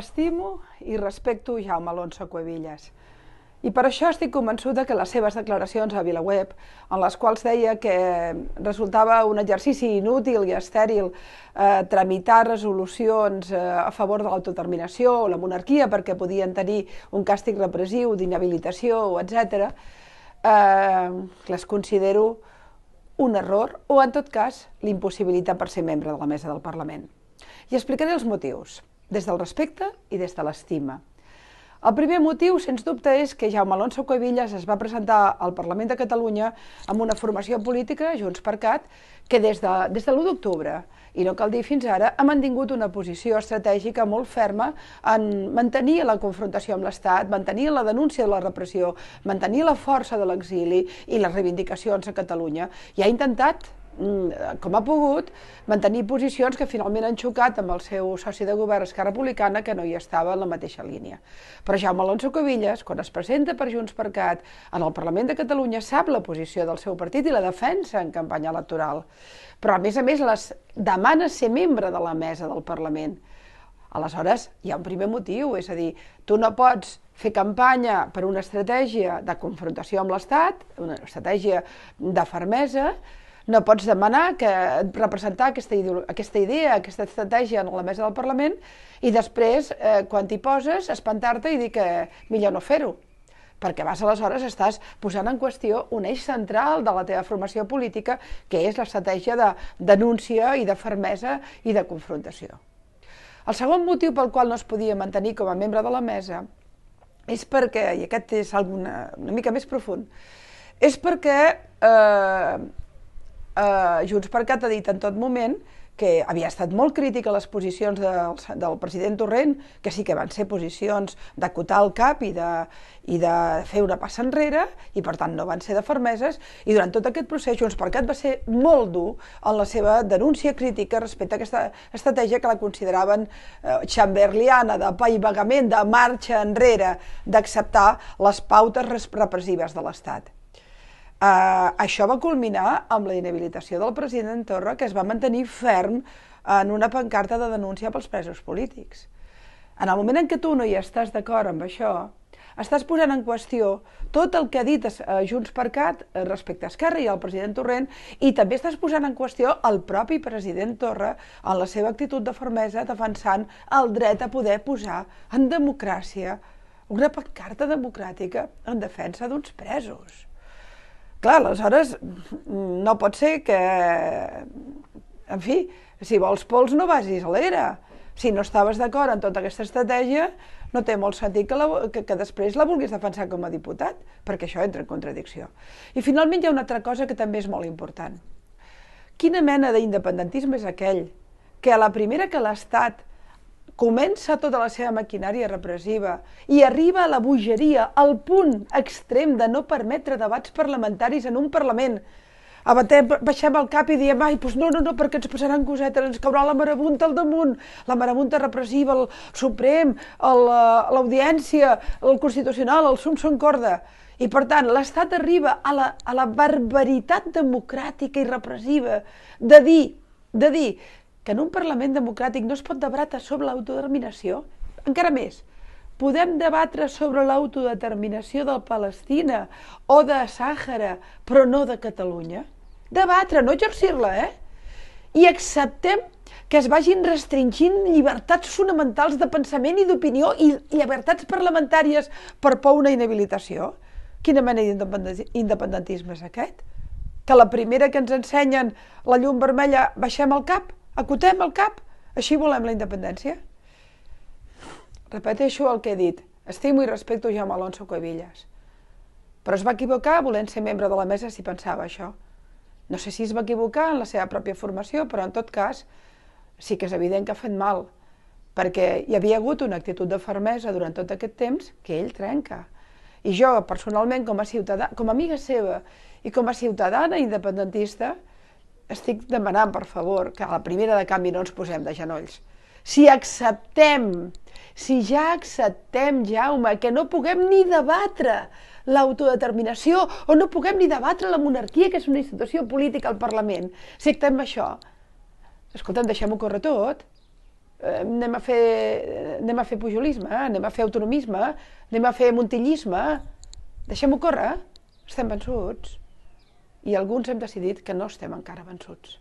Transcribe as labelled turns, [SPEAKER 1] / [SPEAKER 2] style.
[SPEAKER 1] Estimo i respecto Jaume Alonso Cuevillas. I per això estic convençuda que les seves declaracions a VilaWeb, en les quals deia que resultava un exercici inútil i estèril eh, tramitar resolucions eh, a favor de l'autodeterminació o la monarquia perquè podien tenir un càstig repressiu, d'inhabilitació, etc., eh, les considero un error o, en tot cas, l'impossibilitat per ser membre de la mesa del Parlament. I explicaré els motius des del respecte i des de l'estima. El primer motiu, sens dubte, és que Jaume Alonso Coivillas es va presentar al Parlament de Catalunya amb una formació política, Junts per Cat, que des de, des de l'1 d'octubre, i no cal dir fins ara, ha mantingut una posició estratègica molt ferma en mantenir la confrontació amb l'Estat, mantenir la denúncia de la repressió, mantenir la força de l'exili i les reivindicacions a Catalunya, i ha intentat Mm, com ha pogut, mantenir posicions que finalment han xocat amb el seu soci de govern Esquerra Republicana, que no hi estava en la mateixa línia. Però Jaume Alonso Covillas, quan es presenta per Junts per Cat en el Parlament de Catalunya, sap la posició del seu partit i la defensa en campanya electoral. Però, a més a més, les demana ser membre de la mesa del Parlament. Aleshores, hi ha un primer motiu, és a dir, tu no pots fer campanya per una estratègia de confrontació amb l'Estat, una estratègia de fermesa, no pots demanar que representar aquesta, aquesta idea, aquesta estratègia en la mesa del Parlament i després, eh, quan t'hi poses, espantar-te i dir que millor no fer-ho, perquè vas aleshores estàs posant en qüestió un eix central de la teva formació política, que és l'estratègia de denúncia i de fermesa i de confrontació. El segon motiu pel qual no es podia mantenir com a membre de la mesa és perquè, i aquest és alguna, una mica més profund, és perquè eh, eh, Junts per Cat ha dit en tot moment que havia estat molt crític a les posicions del, del president Torrent, que sí que van ser posicions d'acotar el cap i de, i de fer una passa enrere, i per tant no van ser de fermeses, i durant tot aquest procés Junts per Cat va ser molt dur en la seva denúncia crítica respecte a aquesta estratègia que la consideraven eh, xamberliana, de paivagament, de marxa enrere, d'acceptar les pautes repressives de l'Estat. Uh, això va culminar amb la inhabilitació del president Torra, que es va mantenir ferm en una pancarta de denúncia pels presos polítics. En el moment en què tu no hi estàs d'acord amb això, estàs posant en qüestió tot el que ha dit eh, Junts per Cat eh, respecte a Esquerra i al president Torrent i també estàs posant en qüestió el propi president Torra en la seva actitud de fermesa defensant el dret a poder posar en democràcia una pancarta democràtica en defensa d'uns presos. Clar, aleshores no pot ser que... En fi, si vols pols no vagis a l'era. Si no estaves d'acord en tota aquesta estratègia, no té molt sentit que, la, que, que després la vulguis defensar com a diputat, perquè això entra en contradicció. I finalment hi ha una altra cosa que també és molt important. Quina mena d'independentisme és aquell que a la primera que l'Estat comença tota la seva maquinària repressiva i arriba a la bogeria, al punt extrem de no permetre debats parlamentaris en un Parlament. Abatem, baixem el cap i diem, ai, doncs no, no, no, perquè ens passaran cosetes, ens caurà la marabunta al damunt, la marabunta repressiva, el Suprem, eh, l'Audiència, el Constitucional, el Sum Son corda. I per tant, l'Estat arriba a la, a la barbaritat democràtica i repressiva de dir, de dir que en un Parlament democràtic no es pot debatre sobre l'autodeterminació? Encara més, podem debatre sobre l'autodeterminació de Palestina o de Sàhara, però no de Catalunya? Debatre, no exercir-la, eh? I acceptem que es vagin restringint llibertats fonamentals de pensament i d'opinió i llibertats parlamentàries per por una inhabilitació? Quina mena d'independentisme és aquest? Que la primera que ens ensenyen la llum vermella baixem el cap? acotem el cap, així volem la independència. Repeteixo el que he dit. Estimo i respecto Jaume Alonso Coevillas, Però es va equivocar volent ser membre de la mesa si pensava això. No sé si es va equivocar en la seva pròpia formació, però en tot cas sí que és evident que ha fet mal, perquè hi havia hagut una actitud de fermesa durant tot aquest temps que ell trenca. I jo, personalment, com a, ciutadà, com a amiga seva i com a ciutadana independentista, estic demanant, per favor, que a la primera de canvi no ens posem de genolls. Si acceptem, si ja acceptem, Jaume, que no puguem ni debatre l'autodeterminació o no puguem ni debatre la monarquia, que és una institució política al Parlament, si acceptem això, escolta'm, deixem-ho córrer tot, eh, anem a, fer, anem a fer pujolisme, eh? anem a fer autonomisme, anem a fer montillisme, deixem-ho córrer, estem vençuts i alguns hem decidit que no estem encara vençuts.